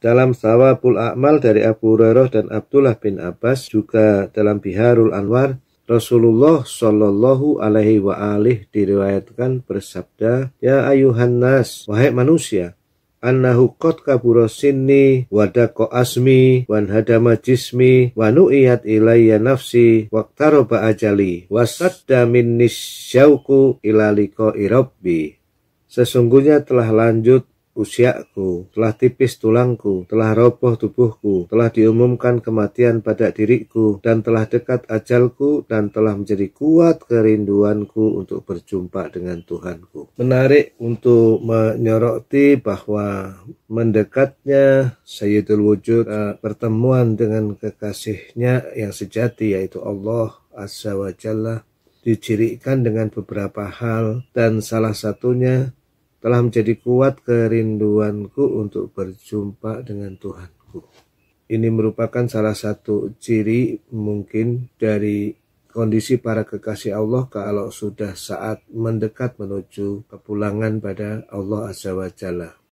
Dalam Sawabul A'mal dari Abu Hurairah dan Abdullah bin Abbas juga dalam Biharul Anwar Rasulullah Shallallahu Alaihi wa alih diriwayatkan bersabda, Ya ayuhan nas, wahai manusia, annahu qad kabura sinni wa daqa asmi wa hadama jismi wa nu'iyat ilayya nafsi wa qtaraba ajali wa sadda minni syauqu ila liqa'i rabbi Sesungguhnya telah lanjut usiaku, telah tipis tulangku, telah roboh tubuhku, telah diumumkan kematian pada diriku, dan telah dekat ajalku, dan telah menjadi kuat kerinduanku untuk berjumpa dengan Tuhanku. Menarik untuk menyoroti bahwa mendekatnya Sayyidul Wujud, eh, pertemuan dengan kekasihnya yang sejati yaitu Allah Azza wa Jalla, dicirikan dengan beberapa hal dan salah satunya telah menjadi kuat kerinduanku untuk berjumpa dengan Tuhanku. Ini merupakan salah satu ciri mungkin dari kondisi para kekasih Allah kalau sudah saat mendekat menuju kepulangan pada Allah Azza wa Jalla.